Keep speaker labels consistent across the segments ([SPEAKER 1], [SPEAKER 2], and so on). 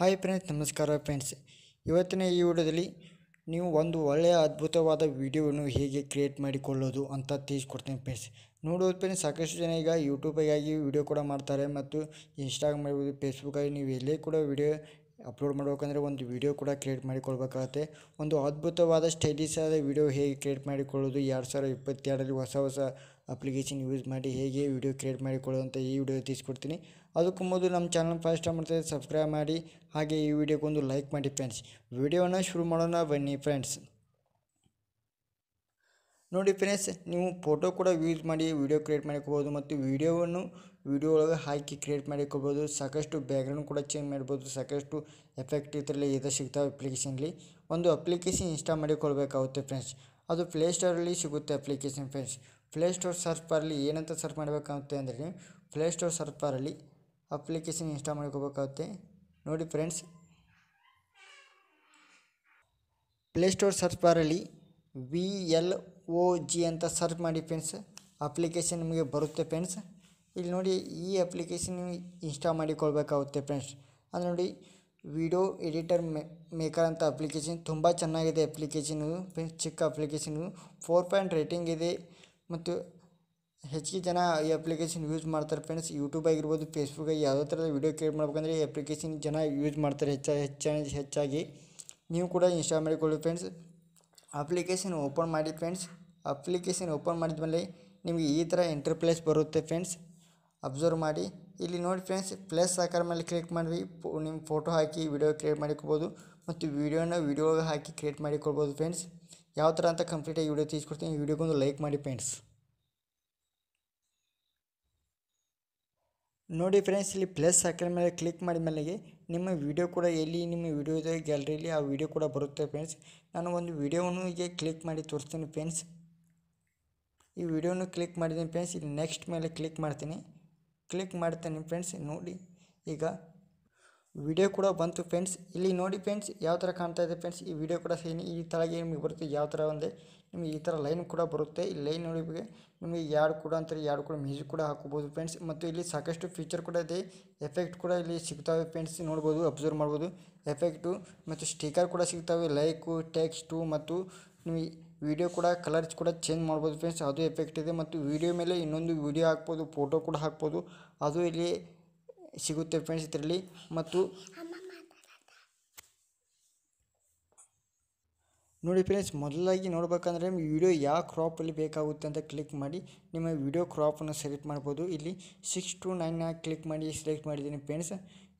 [SPEAKER 1] hi friends ನಮಸ್ಕಾರ friends ಇವತ್ತಿನ ಈ ವಿಡಿಯೋದಲ್ಲಿ ನೀವು ಒಂದು ಒಳ್ಳೆಯ ಅದ್ಭುತವಾದ ವಿಡಿಯೋವನ್ನು ಹೇಗೆ ಕ್ರಿಯೇಟ್ ಮಾಡಿಕೊಳ್ಳೋದು ಅಂತ ತಿಳಿಸ್ಕೊಡ್ತೀನಿ ಫ್ರೆಂಡ್ಸ್ ನೋಡೋದು ಫ್ರೆಂಡ್ಸ್ ಸಾಕಷ್ಟು ಜನ ಈಗ ಯೂಟ್ಯೂಬಿಗಾಗಿ ವಿಡಿಯೋ ಕೂಡ ಮಾಡ್ತಾರೆ ಮತ್ತು ಇನ್ಸ್ಟಾಗ್ರಾಮ್ ಆಗಿರ್ಬೋದು ಫೇಸ್ಬುಕ್ಕಾಗಿ ನೀವು ಎಲ್ಲೇ ಕೂಡ ವಿಡಿಯೋ ಅಪ್ಲೋಡ್ ಮಾಡಬೇಕಂದ್ರೆ ಒಂದು ವಿಡಿಯೋ ಕೂಡ ಕ್ರಿಯೇಟ್ ಮಾಡಿಕೊಳ್ಬೇಕಾಗತ್ತೆ ಒಂದು ಅದ್ಭುತವಾದ ಸ್ಟೈಲಿಶ್ ಆದ ವಿಡಿಯೋ ಹೇಗೆ ಕ್ರಿಯೇಟ್ ಮಾಡಿಕೊಳ್ಳೋದು ಎರಡು ಸಾವಿರದ ಇಪ್ಪತ್ತೆರಡರಲ್ಲಿ ಹೊಸ ಹೊಸ ಅಪ್ಲಿಕೇಶನ್ ಯೂಸ್ ಮಾಡಿ ಹೇಗೆ ವಿಡಿಯೋ ಕ್ರಿಯೇಟ್ ಮಾಡಿಕೊಳ್ಳೋದು ಅಂತ ಈ ವಿಡಿಯೋ ತಿಳಿಸ್ಕೊಡ್ತೀನಿ ಅದಕ್ಕೂ ಮೊದಲು ನಮ್ಮ ಚಾನಲ್ ಫಸ್ಟ್ ಟೈಮ್ ಮಾಡ್ತಾರೆ ಸಬ್ಸ್ಕ್ರೈಬ್ ಮಾಡಿ ಹಾಗೆ ಈ ಒಂದು ಲೈಕ್ ಮಾಡಿ ಫ್ರೆಂಡ್ಸ್ ವಿಡಿಯೋನ ಶುರು ಮಾಡೋಣ ಬನ್ನಿ ಫ್ರೆಂಡ್ಸ್ ನೋಡಿ ಫ್ರೆಂಡ್ಸ್ ನೀವು ಫೋಟೋ ಕೂಡ ಯೂಸ್ ಮಾಡಿ ವಿಡಿಯೋ ಕ್ರಿಯೇಟ್ ಮಾಡ್ಕೋಬೋದು ಮತ್ತು ವಿಡಿಯೋವನ್ನು ವಿಡಿಯೋ ಒಳಗೆ ಹಾಕಿ ಕ್ರಿಯೇಟ್ ಮಾಡ್ಕೋಬೋದು ಸಾಕಷ್ಟು ಬ್ಯಾಕ್ಗ್ರೌಂಡ್ ಕೂಡ ಚೇಂಜ್ ಮಾಡ್ಬೋದು ಸಾಕಷ್ಟು ಎಫೆಕ್ಟ್ ಇದರಲ್ಲಿ ಇದೆ ಸಿಗ್ತಾವೆ ಅಪ್ಲಿಕೇಶನ್ಲಿ ಒಂದು ಅಪ್ಲಿಕೇಶನ್ ಇನ್ಸ್ಟಾಲ್ ಮಾಡಿಕೊಳ್ಬೇಕಾಗುತ್ತೆ ಫ್ರೆಂಡ್ಸ್ ಅದು ಪ್ಲೇಸ್ಟೋರಲ್ಲಿ ಸಿಗುತ್ತೆ ಅಪ್ಲಿಕೇಶನ್ ಫ್ರೆಂಡ್ಸ್ ಪ್ಲೇಸ್ಟೋರ್ ಸರ್ಚ್ ಬಾರಲ್ಲಿ ಏನಂತ ಸರ್ಚ್ ಮಾಡಬೇಕಾಗುತ್ತೆ ಅಂದರೆ ಪ್ಲೇಸ್ಟೋರ್ ಸರ್ಚ್ ಬಾರಲ್ಲಿ ಅಪ್ಲಿಕೇಶನ್ ಇನ್ಸ್ಟಾಲ್ ಮಾಡ್ಕೋಬೇಕಾಗುತ್ತೆ ನೋಡಿ ಫ್ರೆಂಡ್ಸ್ ಪ್ಲೇಸ್ಟೋರ್ ಸರ್ಚ್ ಬಾರಲ್ಲಿ ವಿ ಎಲ್ ಒ ಜಿ ಅಂತ ಸರ್ಚ್ ಮಾಡಿ ಫ್ರೆಂಡ್ಸ್ ಅಪ್ಲಿಕೇಶನ್ ನಿಮಗೆ ಬರುತ್ತೆ ಫ್ರೆಂಡ್ಸ್ ಇಲ್ಲಿ ನೋಡಿ ಈ ಅಪ್ಲಿಕೇಶನ್ ಇನ್ಸ್ಟಾಲ್ ಮಾಡಿಕೊಳ್ಬೇಕಾಗುತ್ತೆ ಫ್ರೆಂಡ್ಸ್ ಅದು ನೋಡಿ ವಿಡಿಯೋ ಎಡಿಟರ್ ಮೇಕರ್ ಅಂತ ಅಪ್ಲಿಕೇಶನ್ ತುಂಬ ಚೆನ್ನಾಗಿದೆ ಅಪ್ಲಿಕೇಶನು ಫ್ರೆಂಡ್ಸ್ ಚಿಕ್ಕ ಅಪ್ಲಿಕೇಶನು ಫೋರ್ ಪಾಯಿಂಟ್ ರೇಟಿಂಗ್ ಇದೆ ಮತ್ತು ಹೆಚ್ಚಿಗೆ ಜನ ಈ ಅಪ್ಲಿಕೇಶನ್ ಯೂಸ್ ಮಾಡ್ತಾರೆ ಫ್ರೆಂಡ್ಸ್ ಯೂಟ್ಯೂಬ್ ಆಗಿರ್ಬೋದು ಫೇಸ್ಬುಕ್ ಆಗಿ ಯಾವುದೋ ಥರದ ವೀಡಿಯೋ ಕ್ರಿಯೇಟ್ ಮಾಡಬೇಕಂದ್ರೆ ಈ ಅಪ್ಲಿಕೇಶನ್ ಜನ ಯೂಸ್ ಮಾಡ್ತಾರೆ ಹೆಚ್ಚು ಹೆಚ್ಚಾಗಿ ಹೆಚ್ಚಾಗಿ ನೀವು ಕೂಡ ಇನ್ಸ್ಟಾಲ್ ಮಾಡಿಕೊಳ್ಳಿ ಫ್ರೆಂಡ್ಸ್ ಅಪ್ಲಿಕೇಶನ್ ಓಪನ್ ಮಾಡಿ ಫ್ರೆಂಡ್ಸ್ ಅಪ್ಲಿಕೇಶನ್ ಓಪನ್ ಮಾಡಿದ ಮೇಲೆ ನಿಮಗೆ ಈ ಥರ ಪ್ಲೇಸ್ ಬರುತ್ತೆ ಫ್ರೆಂಡ್ಸ್ ಅಬ್ಸರ್ವ್ ಮಾಡಿ ಇಲ್ಲಿ ನೋಡಿ ಫ್ರೆಂಡ್ಸ್ ಪ್ಲಸ್ ಆಕಾರ ಮೇಲೆ ಕ್ಲಿಕ್ ಮಾಡಿ ನಿಮ್ಮ ಫೋಟೋ ಹಾಕಿ ವೀಡಿಯೋ ಕ್ರಿಯೇಟ್ ಮಾಡಿಕೊಬೋದು ಮತ್ತು ವೀಡಿಯೋನ ವೀಡಿಯೋ ಹಾಕಿ ಕ್ರಿಯೇಟ್ ಮಾಡಿಕೊಳ್ಬೋದು ಫ್ರೆಂಡ್ಸ್ ಯಾವ ಥರ ಅಂತ ಕಂಪ್ಲೀಟಾಗಿ ವೀಡಿಯೋ ವಿಡಿಯೋ ವೀಡಿಯೋಗೊಂದು ಲೈಕ್ ಮಾಡಿ ಫ್ರೆಂಡ್ಸ್ ನೋಡಿ ಫ್ರೆಂಡ್ಸ್ ಇಲ್ಲಿ ಪ್ಲಸ್ ಹಾಕಿದ ಮೇಲೆ ಕ್ಲಿಕ್ ಮಾಡಿದ ಮೇಲೆ ನಿಮ್ಮ ವಿಡಿಯೋ ಕೂಡ ಎಲ್ಲಿ ನಿಮ್ಮ ವೀಡಿಯೋ ಇದೆ ಗ್ಯಾಲರಿಯಲ್ಲಿ ಆ ವೀಡಿಯೋ ಕೂಡ ಬರುತ್ತೆ ಫ್ರೆಂಡ್ಸ್ ನಾನು ಒಂದು ವಿಡಿಯೋನು ಈಗ ಕ್ಲಿಕ್ ಮಾಡಿ ತೋರಿಸ್ತೀನಿ ಫ್ರೆಂಡ್ಸ್ ಈ ವಿಡಿಯೋನು ಕ್ಲಿಕ್ ಮಾಡಿದ್ದೀನಿ ಫ್ರೆಂಡ್ಸ್ ಇಲ್ಲಿ ನೆಕ್ಸ್ಟ್ ಮೇಲೆ ಕ್ಲಿಕ್ ಮಾಡ್ತೀನಿ ಕ್ಲಿಕ್ ಮಾಡ್ತೀನಿ ಫ್ರೆಂಡ್ಸ್ ನೋಡಿ ಈಗ ವಿಡಿಯೋ ಕೂಡ ಬಂತು ಫ್ರೆಂಡ್ಸ್ ಇಲ್ಲಿ ನೋಡಿ ಫ್ರೆಂಡ್ಸ್ ಯಾವ ಥರ ಕಾಣ್ತಾ ಇದೆ ಫ್ರೆಂಡ್ಸ್ ಈ ವಿಡಿಯೋ ಕೂಡ ಸೇನೆ ಈ ತಳಗೆ ನಿಮಗೆ ಬರುತ್ತೆ ಯಾವ ಥರ ಒಂದೇ ನಿಮಗೆ ಈ ಥರ ಲೈನ್ ಕೂಡ ಬರುತ್ತೆ ಈ ಲೈನ್ ನೋಡಿ ನಿಮಗೆ ಯಾರು ಕೂಡ ಅಂತಾರೆ ಎರಡು ಕೂಡ ಮ್ಯೂಸಿಕ್ ಕೂಡ ಹಾಕೋಬೋದು ಫ್ರೆಂಡ್ಸ್ ಮತ್ತು ಇಲ್ಲಿ ಸಾಕಷ್ಟು ಫೀಚರ್ ಕೂಡ ಇದೆ ಎಫೆಕ್ಟ್ ಕೂಡ ಇಲ್ಲಿ ಸಿಗ್ತಾವೆ ಫ್ರೆಂಡ್ಸ್ ನೋಡ್ಬೋದು ಅಬ್ಸರ್ವ್ ಮಾಡ್ಬೋದು ಎಫೆಕ್ಟು ಮತ್ತು ಸ್ಟಿಕರ್ ಕೂಡ ಸಿಗ್ತಾವೆ ಲೈಕು ಟೆಕ್ಸ್ಟು ಮತ್ತು ನಿಮಗೆ ವಿಡಿಯೋ ಕೂಡ ಕಲರ್ಸ್ ಕೂಡ ಚೇಂಜ್ ಮಾಡ್ಬೋದು ಫ್ರೆಂಡ್ಸ್ ಅದು ಎಫೆಕ್ಟ್ ಇದೆ ಮತ್ತು ವಿಡಿಯೋ ಮೇಲೆ ಇನ್ನೊಂದು ವಿಡಿಯೋ ಹಾಕ್ಬೋದು ಫೋಟೋ ಕೂಡ ಹಾಕ್ಬೋದು ಅದು ಇಲ್ಲಿ ಸಿಗುತ್ತೆ ಫ್ರೆಂಡ್ಸ್ ಇದರಲ್ಲಿ ಮತ್ತು ನೋಡಿ ಫ್ರೆಂಡ್ಸ್ ಮೊದಲಾಗಿ ನೋಡಬೇಕಂದ್ರೆ ನಿಮ್ಮ ವಿಡಿಯೋ ಯಾವ ಕ್ರಾಪಲ್ಲಿ ಬೇಕಾಗುತ್ತೆ ಅಂತ ಕ್ಲಿಕ್ ಮಾಡಿ ನಿಮ್ಮ ವಿಡಿಯೋ ಕ್ರಾಪನ್ನು ಸೆಲೆಕ್ಟ್ ಮಾಡ್ಬೋದು ಇಲ್ಲಿ ಸಿಕ್ಸ್ ಟು ನೈನ್ ಕ್ಲಿಕ್ ಮಾಡಿ ಸೆಲೆಕ್ಟ್ ಮಾಡಿದ್ದೀನಿ ಫ್ರೆಂಡ್ಸ್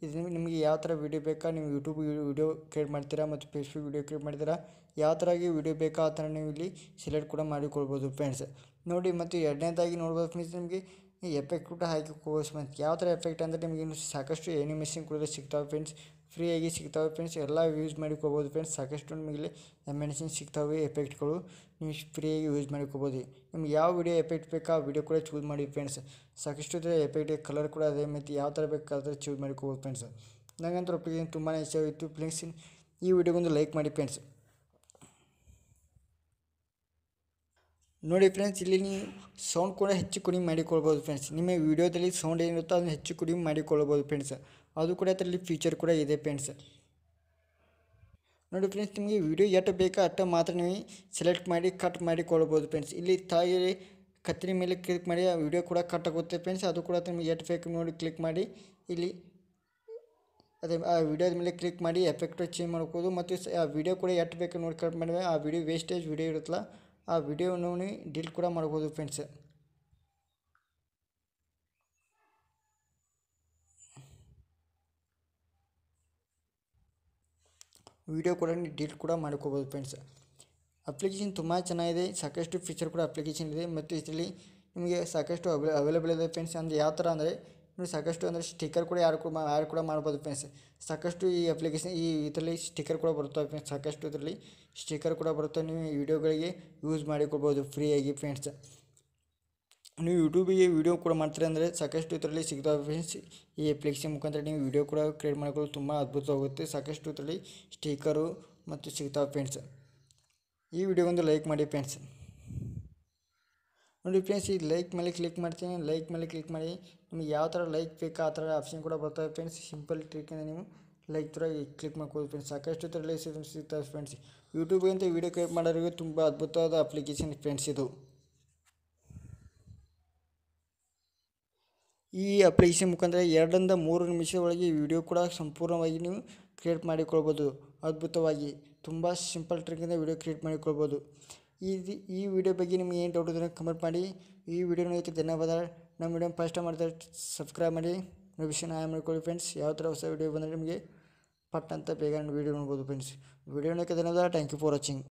[SPEAKER 1] ಇದು ನಿಮಗೆ ಯಾವ ಥರ ವೀಡಿಯೋ ಬೇಕಾ ನೀವು ಯೂಟ್ಯೂಬ್ ವೀಡಿಯೋ ಕ್ರಿಯೇಟ್ ಮಾಡ್ತೀರಾ ಮತ್ತು ಫೇಸ್ಬುಕ್ ವೀಡಿಯೋ ಕ್ರಿಯೇಟ್ ಮಾಡ್ತೀರಾ ಯಾವ ಥರ ವೀಡಿಯೋ ಬೇಕಾ ಆ ಥರ ನೀವು ಇಲ್ಲಿ ಸೆಲೆಕ್ಟ್ ಕೂಡ ಮಾಡಿಕೊಳ್ಬೋದು ಫ್ರೆಂಡ್ಸ್ ನೋಡಿ ಮತ್ತು ಎರಡನೇದಾಗಿ ನೋಡ್ಬೋದು ಫ್ರೆಂಡ್ಸ್ ನಿಮಗೆ ಈ ಎಫೆಕ್ಟ್ ಕೂಡ ಹಾಕಿ ಮತ್ತು ಯಾವ ಥರ ಎಫೆಕ್ಟ್ ಅಂದರೆ ನಿಮಗೆ ಇನ್ನು ಸಾಕಷ್ಟು ಎನಿಮೇಷನ್ ಕೂಡ ಸಿಗ್ತಾವೆ ಫ್ರೆಂಡ್ಸ್ ಫ್ರೀಯಾಗಿ ಸಿಗ್ತಾವೆ ಫ್ರೆಂಡ್ಸ್ ಎಲ್ಲ ಯೂಸ್ ಮಾಡಿಕೋಬೋದು ಫ್ರೆಂಡ್ಸ್ ಸಾಕಷ್ಟು ನಿಮಗೆ ಎಮೆನ್ಷನ್ ಸಿಗ್ತಾವೆ ಎಫೆಕ್ಟ್ಗಳು ನೀವು ಫ್ರೀಯಾಗಿ ಯೂಸ್ ಮಾಡಿಕೋಬೋದು ನಿಮ್ಗೆ ಯಾವ ವಿಡಿಯೋ ಎಫೆಕ್ಟ್ ಬೇಕು ಆ ವಿಡಿಯೋ ಕೂಡ ಚೂಸ್ ಮಾಡಿ ಫ್ರೆಂಡ್ಸ್ ಸಾಕಷ್ಟು ಎಫೆಕ್ಟ್ ಕಲರ್ ಕೂಡ ಅದೇ ಮತ್ತು ಯಾವ ಥರ ಬೇಕು ಚೂಸ್ ಮಾಡಿಕೋಬೋದು ಫ್ರೆಂಡ್ಸ್ ನನಗಂತೂ ಒಪ್ಪಿಗೆ ತುಂಬಾ ಇಷ್ಟ ಆಗಿತ್ತು ಫ್ರೆಂಡ್ಸ್ ಈ ವಿಡಿಯೋಗೊಂದು ಲೈಕ್ ಮಾಡಿ ಫ್ರೆಂಡ್ಸ್ ನೋಡಿ ಫ್ರೆಂಡ್ಸ್ ಇಲ್ಲಿ ನೀವು ಸೌಂಡ್ ಕೂಡ ಹೆಚ್ಚು ಕಡಿಮೆ ಮಾಡಿಕೊಳ್ಬೋದು ಫ್ರೆಂಡ್ಸ್ ನಿಮ್ಮ ವಿಡಿಯೋದಲ್ಲಿ ಸೌಂಡ್ ಏನಿರುತ್ತೋ ಅದನ್ನು ಹೆಚ್ಚು ಕಡಿಮೆ ಮಾಡಿಕೊಳ್ಬೋದು ಫ್ರೆಂಡ್ಸ್ ಅದು ಕೂಡ ಅದರಲ್ಲಿ ಫೀಚರ್ ಕೂಡ ಇದೆ ಫ್ರೆಂಡ್ಸ್ ನೋಡಿ ಫ್ರೆಂಡ್ಸ್ ನಿಮಗೆ ವಿಡಿಯೋ ಎಷ್ಟು ಬೇಕೋ ಅಷ್ಟು ಮಾತ್ರ ನೀವು ಸೆಲೆಕ್ಟ್ ಮಾಡಿ ಕಟ್ ಮಾಡಿಕೊಳ್ಬೋದು ಫ್ರೆಂಡ್ಸ್ ಇಲ್ಲಿ ತಾಯಿ ಕತ್ತರಿ ಮೇಲೆ ಕ್ಲಿಕ್ ಮಾಡಿ ಆ ವೀಡಿಯೋ ಕೂಡ ಕಟ್ ಆಗುತ್ತೆ ಫ್ರೆಂಡ್ಸ್ ಅದು ಕೂಡ ನಿಮಗೆ ಎಷ್ಟು ಬೇಕು ನೋಡಿ ಕ್ಲಿಕ್ ಮಾಡಿ ಇಲ್ಲಿ ಅದೇ ಆ ವೀಡಿಯೋದ ಮೇಲೆ ಕ್ಲಿಕ್ ಮಾಡಿ ಎಫೆಕ್ಟ್ ಚೇಂಜ್ ಮಾಡ್ಬೋದು ಮತ್ತು ಆ ವೀಡಿಯೋ ಕೂಡ ಎಷ್ಟು ಬೇಕು ನೋಡಿ ಕಟ್ ಮಾಡಿದ್ರೆ ಆ ವೀಡಿಯೋ ವೇಸ್ಟೇಜ್ ವೀಡಿಯೋ ಇರುತ್ತಲ್ಲ ಆ ವಿಡಿಯೋವನ್ನು ಡಿಲ್ ಕೂಡ ಮಾಡ್ಬೋದು ಫ್ರೆಂಡ್ಸ್ ವಿಡಿಯೋ ಕೂಡ ಡಿಲೀಟ್ ಕೂಡ ಮಾಡ್ಕೋಬೋದು ಫ್ರೆಂಡ್ಸ್ ಅಪ್ಲಿಕೇಶನ್ ತುಂಬ ಚೆನ್ನಾಗಿದೆ ಸಾಕಷ್ಟು ಫೀಚರ್ ಕೂಡ ಅಪ್ಲಿಕೇಶನ್ ಇದೆ ಮತ್ತು ಇದರಲ್ಲಿ ನಿಮಗೆ ಸಾಕಷ್ಟು ಅವೈಲೇಬಲ್ ಇದೆ ಫ್ರೆಂಡ್ಸ್ ಅಂದರೆ ಯಾವ ಥರ ಅಂದರೆ ನೋಡಿ ಸಾಕಷ್ಟು ಅಂದರೆ ಸ್ಟಿಕ್ಕರ್ ಕೂಡ ಯಾರು ಕೂಡ ಯಾರು ಕೂಡ ಮಾಡ್ಬೋದು ಫ್ರೆಂಡ್ಸ್ ಸಾಕಷ್ಟು ಈ ಅಪ್ಲಿಕೇಶನ್ ಈ ಇದರಲ್ಲಿ ಸ್ಟಿಕ್ಕರ್ ಕೂಡ ಬರುತ್ತೆ ಫ್ರೆಂಡ್ಸ್ ಸಾಕಷ್ಟು ಇದರಲ್ಲಿ ಸ್ಟಿಕ್ಕರ್ ಕೂಡ ಬರುತ್ತೆ ನೀವು ಈ ವಿಡಿಯೋಗಳಿಗೆ ಯೂಸ್ ಮಾಡಿಕೊಳ್ಬೋದು ಫ್ರೀಯಾಗಿ ಫ್ರೆಂಡ್ಸ್ ನೀವು ಯೂಟ್ಯೂಬಿಗೆ ವೀಡಿಯೋ ಕೂಡ ಮಾಡ್ತೀರಿ ಅಂದರೆ ಸಾಕಷ್ಟು ಇದರಲ್ಲಿ ಸಿಗ್ತಾವೆ ಫ್ರೆಂಡ್ಸ್ ಈ ಅಪ್ಲಿಕೇಶನ್ ಮುಖಾಂತರ ನೀವು ವಿಡಿಯೋ ಕೂಡ ಕ್ರಿಯೇಟ್ ಮಾಡ್ಕೊಳ್ಳೋದು ತುಂಬ ಅದ್ಭುತವಾಗುತ್ತೆ ಸಾಕಷ್ಟು ಇದರಲ್ಲಿ ಸ್ಟಿಕ್ಕರು ಮತ್ತು ಸಿಗ್ತಾವೆ ಫ್ರೆಂಡ್ಸ್ ಈ ವಿಡಿಯೋ ಒಂದು ಲೈಕ್ ಮಾಡಿ ಫ್ರೆಂಡ್ಸ್ ನೋಡಿ ಫ್ರೆಂಡ್ಸ್ ಈ ಲೈಕ್ ಮೇಲೆ ಕ್ಲಿಕ್ ಮಾಡ್ತೀನಿ ಲೈಕ್ ಮೇಲೆ ಕ್ಲಿಕ್ ಮಾಡಿ ನಿಮಗೆ ಯಾವ ಥರ ಲೈಕ್ ಬೇಕಾ ಆ ಥರ ಆಪ್ಷನ್ ಕೂಡ ಬರ್ತವೆ ಫ್ರೆಂಡ್ಸ್ ಸಿಂಪಲ್ ಟ್ರಿಕ್ಕಿಂದ ನೀವು ಲೈಕ್ ಥರ ಕ್ಲಿಕ್ ಮಾಡ್ಕೊಳ್ಳಿ ಫ್ರೆಂಡ್ಸ್ ಸಾಕಷ್ಟು ಥರ ಲೈಕ್ ಸಿಗ್ತವೆ ಫ್ರೆಂಡ್ಸ್ ಯೂಟ್ಯೂಬ್ಗಿಂತ ವೀಡಿಯೋ ಕ್ರಿಯೇಟ್ ಮಾಡೋರಿಗೆ ತುಂಬ ಅದ್ಭುತವಾದ ಅಪ್ಲಿಕೇಶನ್ ಫ್ರೆಂಡ್ಸ್ ಇದು ಈ ಅಪ್ಲಿಕೇಶನ್ ಮುಖಾಂತರ ಎರಡರಿಂದ ಮೂರು ನಿಮಿಷದ ಒಳಗೆ ವಿಡಿಯೋ ಕೂಡ ಸಂಪೂರ್ಣವಾಗಿ ನೀವು ಕ್ರಿಯೇಟ್ ಮಾಡಿಕೊಳ್ಬೋದು ಅದ್ಭುತವಾಗಿ ತುಂಬ ಸಿಂಪಲ್ ಟ್ರಿಕ್ಕಿಂದ ವಿಡಿಯೋ ಕ್ರಿಯೇಟ್ ಮಾಡಿಕೊಳ್ಬೋದು ಈ ಈ ವಿಡಿಯೋ ಬಗ್ಗೆ ನಿಮ್ಗೆ ಏನು ಡೌಟ್ ಇದ್ರೆ ಕಮೆಂಟ್ ಮಾಡಿ ಈ ವಿಡಿಯೋ ನೋಡೋಕ್ಕೆ ಧನ್ಯವಾದ ನಮ್ಮ ವಿಡಿಯೋ ಫಸ್ಟ್ ಮಾಡಿದ್ರೆ ಸಬ್ಸ್ಕ್ರೈಬ್ ಮಾಡಿ ವಿಷಯ ಆಯ್ ಮಾಡ್ಕೊಳ್ಳಿ ಫ್ರೆಂಡ್ಸ್ ಯಾವ ಥರ ಹೊಸ ವಿಡಿಯೋ ಬಂದರೆ ನಿಮಗೆ ಪಟ್ಟಂತ ಬೇಗನೆ ಬೇಗ ವಿಡಿಯೋ ನೋಡ್ಬೋದು ಫ್ರೆಂಡ್ಸ್ ವಿಡಿಯೋ ನೋಡೋಕ್ಕೆ ಧನ್ಯವಾದ ಥ್ಯಾಂಕ್ ಯು ಫಾರ್ ವಾಚಿಂಗ್